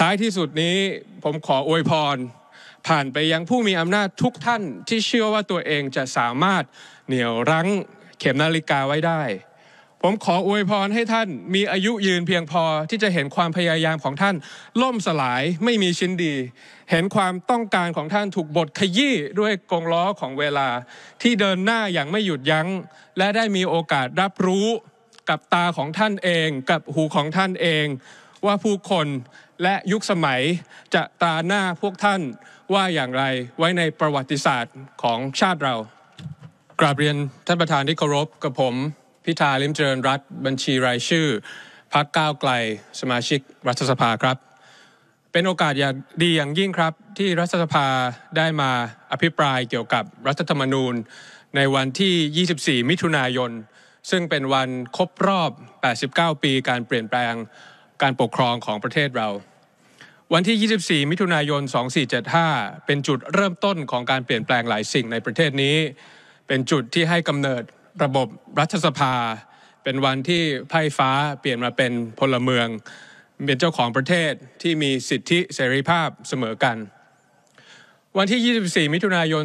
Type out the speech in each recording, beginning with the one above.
ท้ายที่สุดนี้ผมขออวยพร ผ่านไปยังผู้มีอำนาจทุกท่านที่เชื่อว่าตัวเองจะสามารถเหนี่ยวรั้งเข็มนาฬิกาไว้ได้ ผมขออวยพรให้ท่านมีอายุยืนเพียงพอที่จะเห็นความพยายามของท่านล่มสลายไม่มีชิ้นดี เห็นความต้องการของท่านถูกบทขยี้ด้วยกงล้อของเวลาที่เดินหน้าอย่างไม่หยุดยัง้ง และได้มีโอกาสรับรู้กับตาของท่านเอง กับหูของท่านเองว่าผู้คนและยุคสมัยจะตาหน้าพวกท่านว่าอย่างไรไว้ในประวัติศาสตร์ของชาติเรา กราบเรียนท่านประธานที่เคารพกับผม พิธาลิมเจริญรัฐบัญชีรายชื่อพักก้าวไกลสมาชิกรัฐสภาครับ เป็นโอกาสอย่างดีอย่างยิ่งครับที่รัฐสภาได้มาอภิปรายเกี่ยวกับรัฐธรรมนูญ ในวันที่ 24 มิถุนายน ซึ่งเป็นวันครบรอบ 89 ปีการเปลี่ยนแปลงการปกครองของประเทศเราวันที่ 24 มิถุนายน 2475 เป็นจุดเริ่มต้นของการเปลี่ยนแปลงหลายสิ่งในประเทศนี้ เป็นจุดที่ให้กำเนิดระบบรัฐสภา เป็นวันที่ไพยฟ้าเปลี่ยนมาเป็นพลเมืองเป็นเจ้าของประเทศที่มีสิทธิเสรีภาพเสมอกัน วันที่ 24 มิถุนายน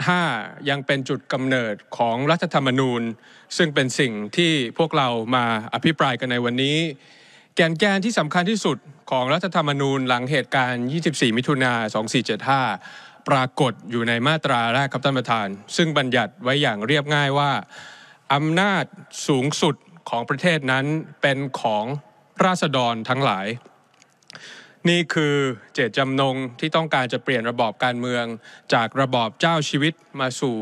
2475 ยังเป็นจุดกำเนิดของรัฐธรรมนูญ ซึ่งเป็นสิ่งที่พวกเรามาอภิปรายกันในวันนี้แก่นแกนที่สำคัญที่สุดของรัฐธรรมนูญหลังเหตุการณ์ 24 มิถุนา 2475 ปรากฏอยู่ในมาตราแรกครับท่านประธาน ซึ่งบัญญัติไว้อย่างเรียบง่ายว่าอำนาจสูงสุดของประเทศนั้นเป็นของราษฎรทั้งหลาย นี่คือเจตจำนงที่ต้องการจะเปลี่ยนระบอบการเมืองจากระบอบเจ้าชีวิตมาสู่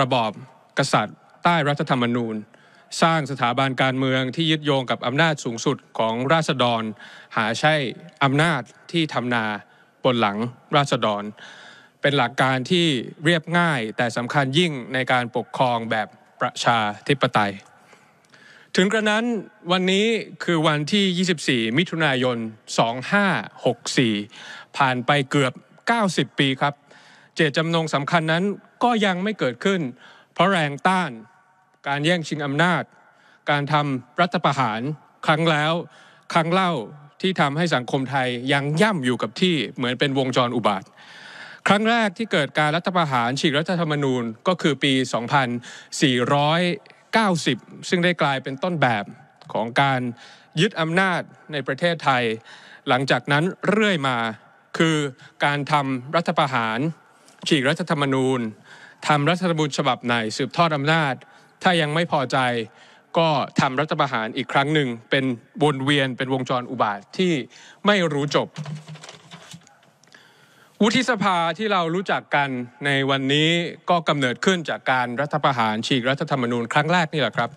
ระบอบกษัตริย์ใต้รัฐธรรมนูญสร้างสถาบันการเมืองที่ยึดโยงกับอำนาจสูงสุดของราษฎร หาใช่อำนาจที่ทำนาบนหลังราษฎร เป็นหลักการที่เรียบง่ายแต่สำคัญยิ่งในการปกครองแบบประชาธิปไตย ถึงกระนั้นวันนี้คือวันที่ 24 มิถุนายน 2564 ผ่านไปเกือบ 90 ปีครับ เจตจำนงสำคัญนั้นก็ยังไม่เกิดขึ้นเพราะแรงต้านการแย่งชิงอำนาจ การทำรัฐประหาร ครั้งแล้ว ครั้งเล่าที่ทำให้สังคมไทยยังย่ำอยู่กับที่เหมือนเป็นวงจรอุบาทครั้งแรกที่เกิดการรัฐประหาร ฉีกรัฐธรรมนูญ ก็คือปี 2490 ซึ่งได้กลายเป็นต้นแบบของการยึดอำนาจในประเทศไทย หลังจากนั้นเรื่อยมาคือการทำรัฐประหาร ฉีกรัฐธรรมนูญทำรัฐธรรมนูญฉบับไหนสืบทอดอำนาจถ้ายังไม่พอใจก็ทำรัฐประหารอีกครั้งหนึ่งเป็นวนเวียนเป็นวงจรอุบาทที่ไม่รู้จบวุฒิสภาที่เรารู้จักกันในวันนี้ก็กำเนิดขึ้นจากการรัฐประหารฉีกรัฐธรรมนูญครั้งแรกนี่แหละครับ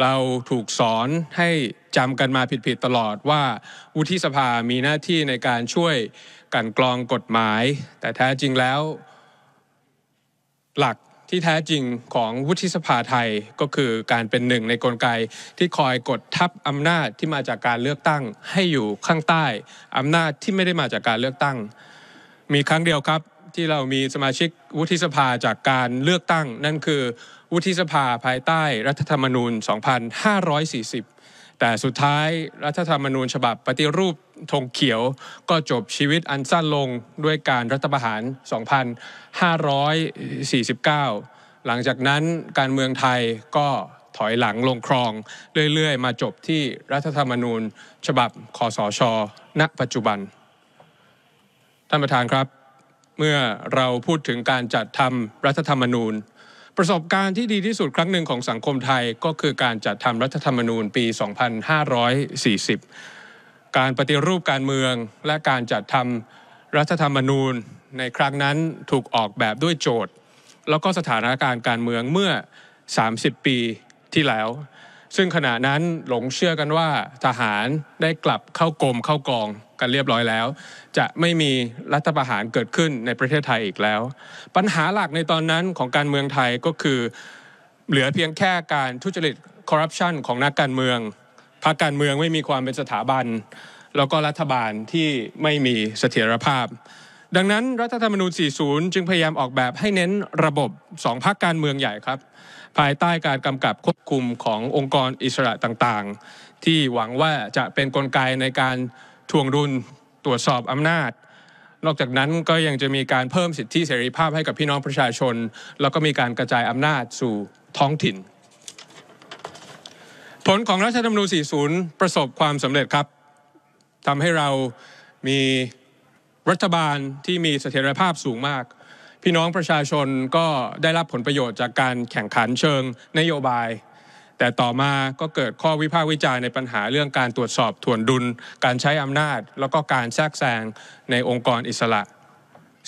เราถูกสอนให้จำกันมาผิด ๆ ตลอดว่าวุฒิสภามีหน้าที่ในการช่วยกันกรองกฎหมาย แต่แท้จริงแล้วหลักที่แท้จริงของวุฒิสภาไทยก็คือการเป็นหนึ่งในกลไกที่คอยกดทับอำนาจที่มาจากการเลือกตั้ง ให้อยู่ข้างใต้อำนาจที่ไม่ได้มาจากการเลือกตั้ง มีครั้งเดียวครับที่เรามีสมาชิกวุฒิสภาจากการเลือกตั้ง นั่นคือ วุฒิสภาภายใต้รัฐธรรมนูญ 2540แต่สุดท้ายรัฐธรรมนูญฉบับปฏิรูปธงเขียวก็จบชีวิตอันสั้นลงด้วยการรัฐประหาร 2549 หลังจากนั้นการเมืองไทยก็ถอยหลังลงครอง เรื่อยๆมาจบที่รัฐธรรมนูญฉบับคอสช ณ ปัจจุบัน ท่านประธานครับเมื่อเราพูดถึงการจัดทำรัฐธรรมนูญประสบการณ์ที่ดีที่สุดครั้งหนึ่งของสังคมไทยก็คือการจัดทำรัฐธรรมนูญปี 2540 การปฏิรูปการเมืองและการจัดทำรัฐธรรมนูญในครั้งนั้นถูกออกแบบด้วยโจทย์ แล้วก็สถานการณ์การเมืองเมื่อ 30 ปีที่แล้วซึ่งขณะนั้นหลงเชื่อกันว่าทหารได้กลับเข้ากรมเข้ากองกันเรียบร้อยแล้ว จะไม่มีรัฐประหารเกิดขึ้นในประเทศไทยอีกแล้ว ปัญหาหลักในตอนนั้นของการเมืองไทยก็คือเหลือเพียงแค่การทุจริตคอร์รัปชันของนักการเมืองพรรคการเมืองไม่มีความเป็นสถาบัน แล้วก็รัฐบาลที่ไม่มีเสถียรภาพ ดังนั้นรัฐธรรมนูญ 40 จึงพยายามออกแบบให้เน้นระบบสองพรรคการเมืองใหญ่ครับภายใต้การกำกับควบคุมขององค์กรอิสระต่างๆ ที่หวังว่าจะเป็นนกลไกในการทวงรุนตรวจสอบอำนาจ นอกจากนั้นก็ยังจะมีการเพิ่มสิทธิเสรีภาพให้กับพี่น้องประชาชน แล้วก็มีการกระจายอำนาจสู่ท้องถิ่น ผลของรัฐธรรมนูญ40 ประสบความสำเร็จครับทำให้เรามีรัฐบาลที่มีเสถียรภาพสูงมากพี่น้องประชาชนก็ได้รับผลประโยชน์จากการแข่งขันเชิงนโยบาย แต่ต่อมาก็เกิดข้อวิพากษ์วิจารณ์ในปัญหาเรื่องการตรวจสอบถ่วนดุล การใช้อำนาจแล้วก็การแทรกแซงในองค์กรอิสระ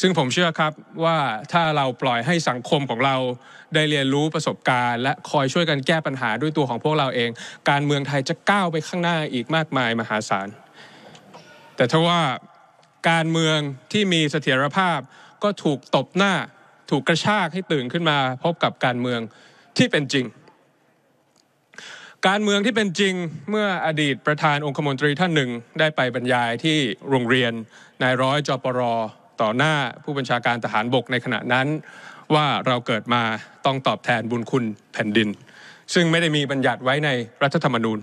ซึ่งผมเชื่อครับว่าถ้าเราปล่อยให้สังคมของเราได้เรียนรู้ประสบการณ์และคอยช่วยกันแก้ปัญหาด้วยตัวของพวกเราเอง การเมืองไทยจะก้าวไปข้างหน้าอีกมากมายมหาศาลแต่ถ้าว่าการเมืองที่มีเสถียรภาพก็ถูกตบหน้าถูกกระชากให้ตื่นขึ้นมา พบกับการเมืองที่เป็นจริง การเมืองที่เป็นจริงเมื่ออดีตประธานองคมนตรีท่านหนึ่งได้ไปบรรยายที่โรงเรียนนายร้อยจอปรต่อหน้าผู้บัญชาการทหารบกในขณะนั้นว่าเราเกิดมาต้องตอบแทนบุญคุณแผ่นดิน ซึ่งไม่ได้มีบัญญัติไว้ในรัฐธรรมนูญ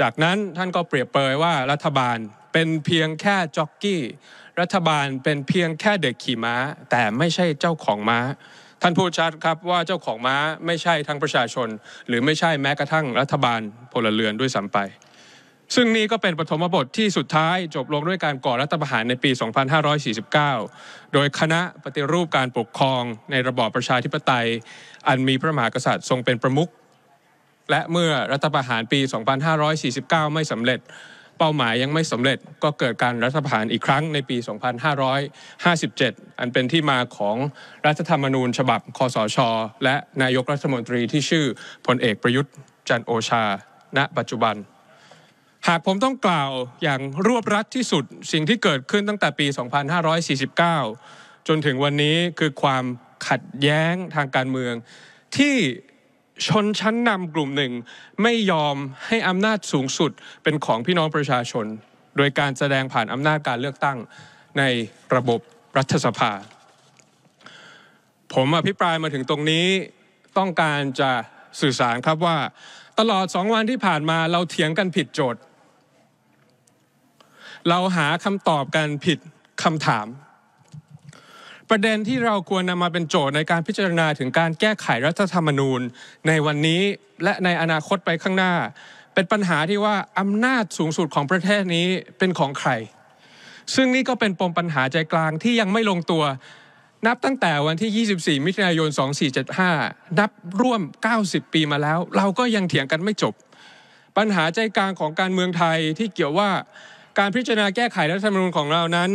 จากนั้นท่านก็เปรียบเปยว่ารัฐบาลเป็นเพียงแค่จ็อกกี้รัฐบาลเป็นเพียงแค่เด็กขี่ม้าแต่ไม่ใช่เจ้าของม้า ท่านพูดชัดครับว่าเจ้าของม้าไม่ใช่ทั้งประชาชน หรือไม่ใช่แม้กระทั่งรัฐบาลพลเรือนด้วยซ้ำไป ซึ่งนี้ก็เป็นปฐมบทที่สุดท้ายจบลงด้วยการก่อรัฐประหารในปี 2549 โดยคณะปฏิรูปการปกครองในระบอบประชาธิปไตย อันมีพระมหากษัตริย์ทรงเป็นประมุขและเมื่อรัฐประหารปี 2549 ไม่สำเร็จเป้าหมายยังไม่สำเร็จก็เกิดการรัฐประหารอีกครั้งในปี 2557 อันเป็นที่มาของรัฐธรรมนูญ ฉบับคสช และนายกรัฐมนตรีที่ชื่อพลเอกประยุทธ์ จันโอชาณปัจจุบัน หากผมต้องกล่าวอย่างรวบรัดที่สุดสิ่งที่เกิดขึ้นตั้งแต่ปี 2549 จนถึงวันนี้คือความขัดแย้งทางการเมืองที่ชนชั้นนำกลุ่มหนึ่งไม่ยอมให้อำนาจสูงสุดเป็นของพี่น้องประชาชน โดยการแสดงผ่านอำนาจการเลือกตั้งในระบบรัฐสภา ผมอภิปรายมาถึงตรงนี้ต้องการจะสื่อสารครับว่า ตลอดสองวันที่ผ่านมาเราเถียงกันผิดโจทย์ เราหาคำตอบกันผิดคำถามประเด็นที่เราควรนำมาเป็นโจทย์ในการพิจารณาถึงการแก้ไขรัฐธรรมนูญในวันนี้และในอนาคตไปข้างหน้า เป็นปัญหาที่ว่าอำนาจสูงสุดของประเทศนี้เป็นของใคร ซึ่งนี่ก็เป็นปมปัญหาใจกลางที่ยังไม่ลงตัว นับตั้งแต่วันที่ 24 มิถุนายน 2475 นับร่วม 90 ปีมาแล้ว เราก็ยังเถียงกันไม่จบ ปัญหาใจกลางของการเมืองไทยที่เกี่ยวว่าการพิจารณาแก้ไขรัฐธรรมนูญของเรานั้น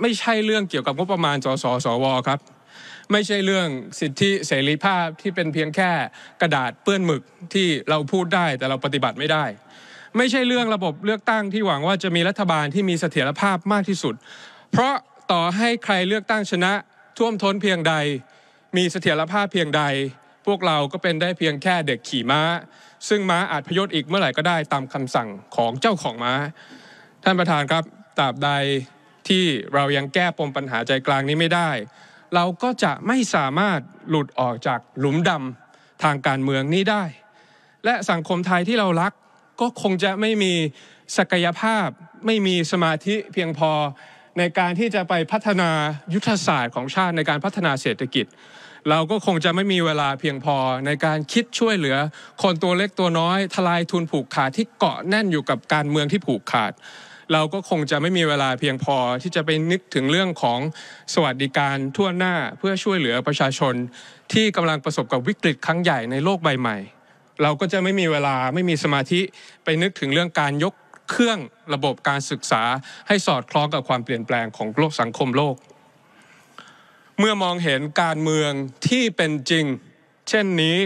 ไม่ใช่เรื่องเกี่ยวกับงบประมาณสสสว ครับ ไม่ใช่เรื่องสิทธิเสรีภาพที่เป็นเพียงแค่กระดาษเปื้อนหมึกที่เราพูดได้แต่เราปฏิบัติไม่ได้ ไม่ใช่เรื่องระบบเลือกตั้งที่หวังว่าจะมีรัฐบาลที่มีเสถียรภาพมากที่สุด เพราะต่อให้ใครเลือกตั้งชนะท่วมท้นเพียงใด มีเสถียรภาพเพียงใด พวกเราก็เป็นได้เพียงแค่เด็กขี่ม้า ซึ่งม้าอาจพยศอีกเมื่อไหร่ก็ได้ตามคำสั่งของเจ้าของม้า ท่านประธานครับ ตราบใดที่เรายังแก้ปมปัญหาใจกลางนี้ไม่ได้ เราก็จะไม่สามารถหลุดออกจากหลุมดำทางการเมืองนี้ได้ และสังคมไทยที่เรารักก็คงจะไม่มีศักยภาพ ไม่มีสมาธิเพียงพอในการที่จะไปพัฒนายุทธศาสตร์ของชาติในการพัฒนาเศรษฐกิจ เราก็คงจะไม่มีเวลาเพียงพอในการคิดช่วยเหลือ คนตัวเล็กตัวน้อย ทลายทุนผูกขาดที่เกาะแน่นอยู่กับการเมืองที่ผูกขาดเราก็คงจะไม่มีเวลาเพียงพอที่จะไปนึกถึงเรื่องของสวัสดิการทั่วหน้าเพื่อช่วยเหลือประชาชน ที่กำลังประสบกับวิกฤตครั้งใหญ่ในโลกใบใหม่เราก็จะไม่มีเวลาไม่มีสมาธิไปนึกถึงเรื่องการยกเครื่องระบบการศึกษา ให้สอดคล้องกับความเปลี่ยนแปลงของโลกสังคมโลก เมื่อมองเห็นการเมืองที่เป็นจริง เช่นนี้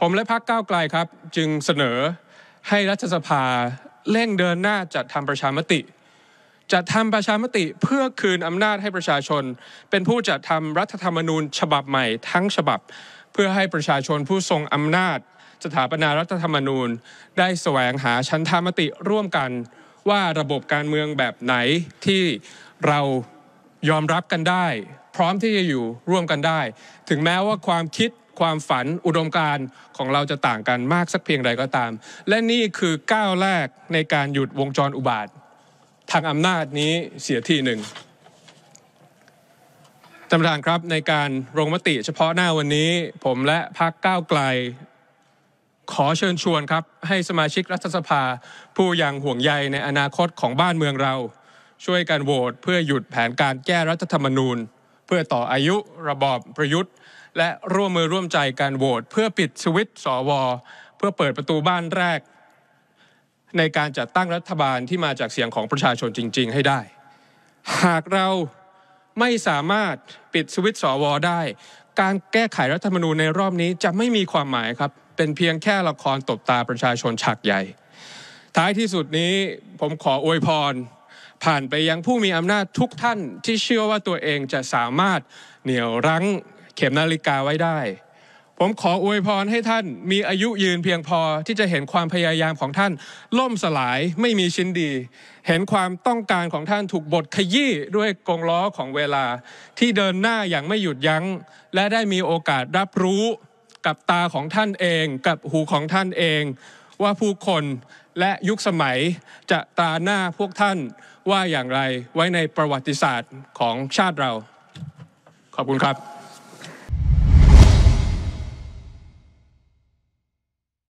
ผมและพรรคก้าวไกลครับ จึงเสนอให้รัฐสภาเร่งเดินหน้าจัดทำประชามติจัดทำประชามติเพื่อคืนอำนาจให้ประชาชน เป็นผู้จัดทำรัฐธรรมนูญ ฉบับใหม่ทั้งฉบับ เพื่อให้ประชาชนผู้ทรงอำนาจ สถาปนารัฐธรรมนูญได้แสวงหาชั้นธรรมติ ร่วมกันว่าระบบการเมืองแบบไหนที่เรายอมรับกันได้ พร้อมที่จะอยู่ร่วมกันได้ ถึงแม้ว่าความคิดความฝันอุดมการของเราจะต่างกันมากสักเพียงใดก็ตาม และนี่คือก้าวแรกในการหยุดวงจรอุบาท ทางอำนาจนี้เสียทีหนึ่งท่านประธานครับในการลงมติเฉพาะหน้าวันนี้ผมและพรรคก้าวไกล ขอเชิญชวนครับให้สมาชิกรัฐสภา ผู้ยังห่วงใยในอนาคตของบ้านเมืองเรา ช่วยกันโหวตเพื่อหยุดแผนการแก้รัฐธรรมนูญพื่อต่ออายุระบอบประยุทธ์ และร่วมมือร่วมใจการโหวตเพื่อปิดสวิตสว เพื่อเปิดประตูบ้านแรก ในการจัดตั้งรัฐบาลที่มาจากเสียงของประชาชนจริงๆให้ได้ หากเราไม่สามารถปิดสวิตสวได้ การแก้ไขรัฐธรรมนูญในรอบนี้จะไม่มีความหมายครับเป็นเพียงแค่ละครตบตาประชาชนฉากใหญ่ ท้ายที่สุดนี้ผมขออวยพรผ่านไปยังผู้มีอำนาจทุกท่านที่เชื่อว่าตัวเองจะสามารถเหนี่ยวรั้งเข็มนาฬิกาไว้ได้ ผมขออวยพรให้ท่านมีอายุยืนเพียงพอที่จะเห็นความพยายามของท่าน ล่มสลายไม่มีชิ้นดี เห็นความต้องการของท่านถูกบทขยี้ด้วยกงล้อของเวลาที่เดินหน้าอย่างไม่หยุดยัง้ง และได้มีโอกาสรับรู้กับตาของท่านเอง กับหูของท่านเอง ว่าผู้คนและยุคสมัยจะตาหน้าพวกท่านว่าอย่างไรไว้ในประวัติศาสตร์ของชาติเรา ขอบคุณครับ